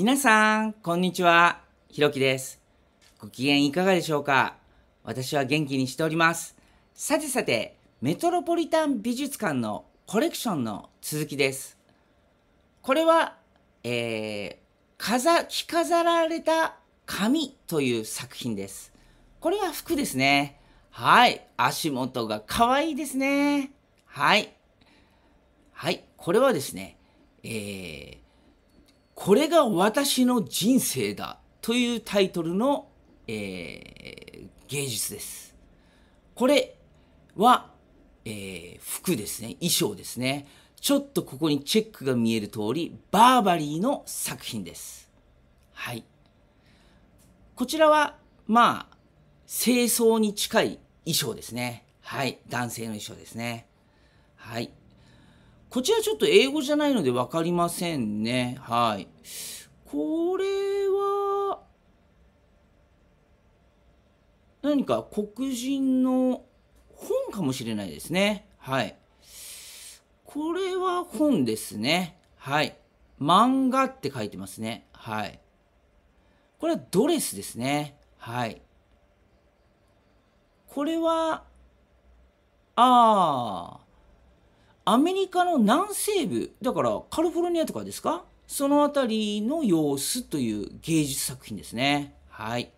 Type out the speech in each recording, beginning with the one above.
皆さん、こんにちは。ひろきです。ご機嫌いかがでしょうか私は元気にしております。さてさて、メトロポリタン美術館のコレクションの続きです。これは、えー、飾、着飾られた紙という作品です。これは服ですね。はい。足元が可愛いですね。はい。はい。これはですね、えー、これが私の人生だというタイトルの、えー、芸術です。これは、えー、服ですね。衣装ですね。ちょっとここにチェックが見える通り、バーバリーの作品です。はい。こちらは、まあ、清掃に近い衣装ですね。はい。男性の衣装ですね。はい。こちらちょっと英語じゃないので分かりませんね。はい。これは、何か黒人の本かもしれないですね。はい。これは本ですね。はい。漫画って書いてますね。はい。これはドレスですね。はい。これは、ああ。アメリカの南西部だからカリフォルニアとかですかその辺りの様子という芸術作品ですねはい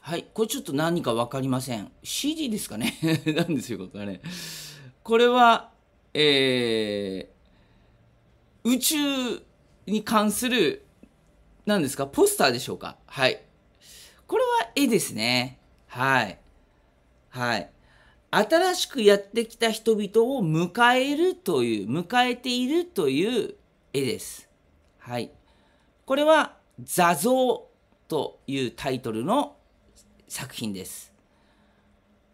はい。これちょっと何か分かりません。CD ですかね何 ですよ、これ、はね。これは、えー、宇宙に関する、何ですか、ポスターでしょうか。はい。これは絵ですね。はい。はい。新しくやってきた人々を迎えるという、迎えているという絵です。はい。これは、座像というタイトルの作品です。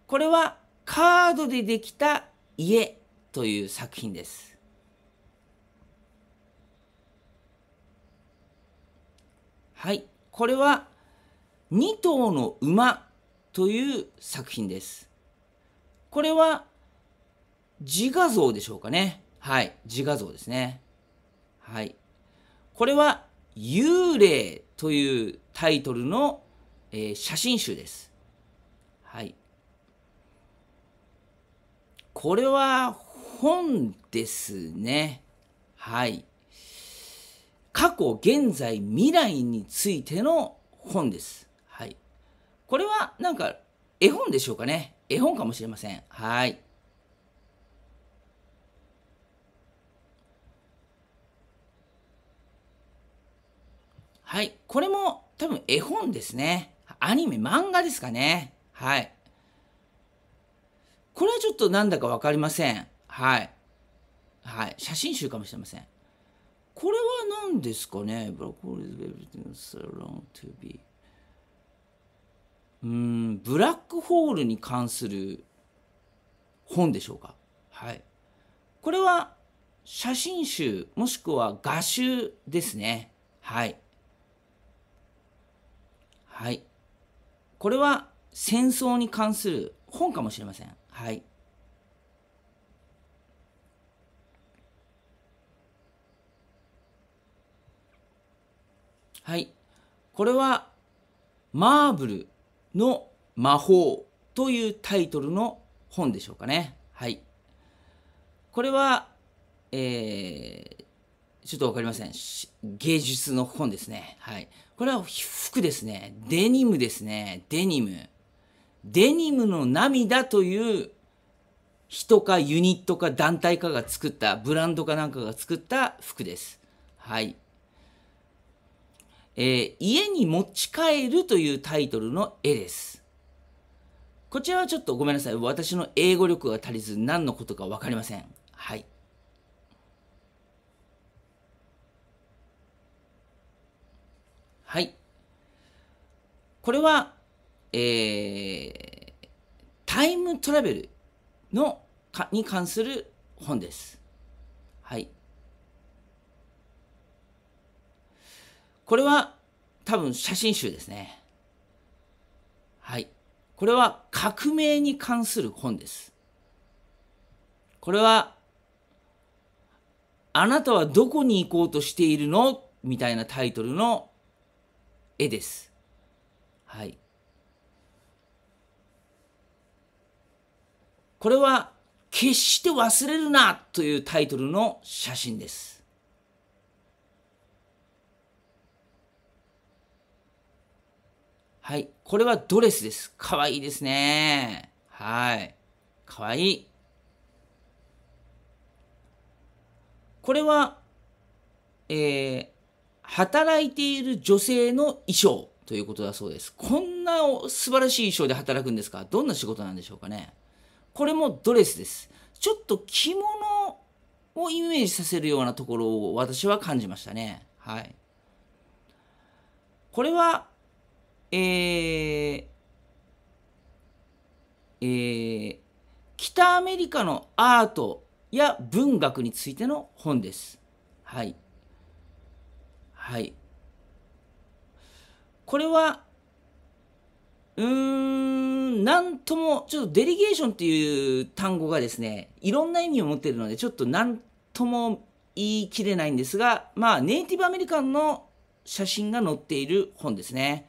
これは、カードでできた家という作品です。はい。これは、2頭の馬という作品です。これは自画像でしょうかね。はい。自画像ですね。はい。これは幽霊というタイトルの、えー、写真集です。はい。これは本ですね。はい。過去、現在、未来についての本です。はい。これはなんか絵本でしょうかね。絵本かもしれません。はい。はい。これも多分絵本ですね。アニメ、漫画ですかね。はい。これはちょっとなんだか分かりません。はい。はい。写真集かもしれません。これは何ですかねうんブラックホールに関する本でしょうか。はい、これは写真集もしくは画集ですね。はい。はい。これは戦争に関する本かもしれません。はい。はい。これはマーブルの魔法というタイトルの本でしょうかね。はい。これは、えー、ちょっとわかりません。芸術の本ですね。はい。これは服ですね。デニムですね。デニム。デニムの涙という人かユニットか団体かが作った、ブランドかなんかが作った服です。はい。えー、家に持ち帰るというタイトルの絵です。こちらはちょっとごめんなさい。私の英語力が足りず何のことかわかりません。はい。はい。これは、えー、タイムトラベルのかに関する本です。はい。これは多分写真集ですね。はい。これは革命に関する本です。これは、あなたはどこに行こうとしているのみたいなタイトルの絵です。はい。これは、決して忘れるなというタイトルの写真です。はい。これはドレスです。かわいいですね。はい。かわいい。これは、えー、働いている女性の衣装ということだそうです。こんな素晴らしい衣装で働くんですかどんな仕事なんでしょうかねこれもドレスです。ちょっと着物をイメージさせるようなところを私は感じましたね。はい。これはえー、えー、北アメリカのアートや文学についての本です。はい。はい。これは、うーん、なんとも、ちょっとデリゲーションっていう単語がですね、いろんな意味を持っているので、ちょっとなんとも言い切れないんですが、まあ、ネイティブアメリカンの写真が載っている本ですね。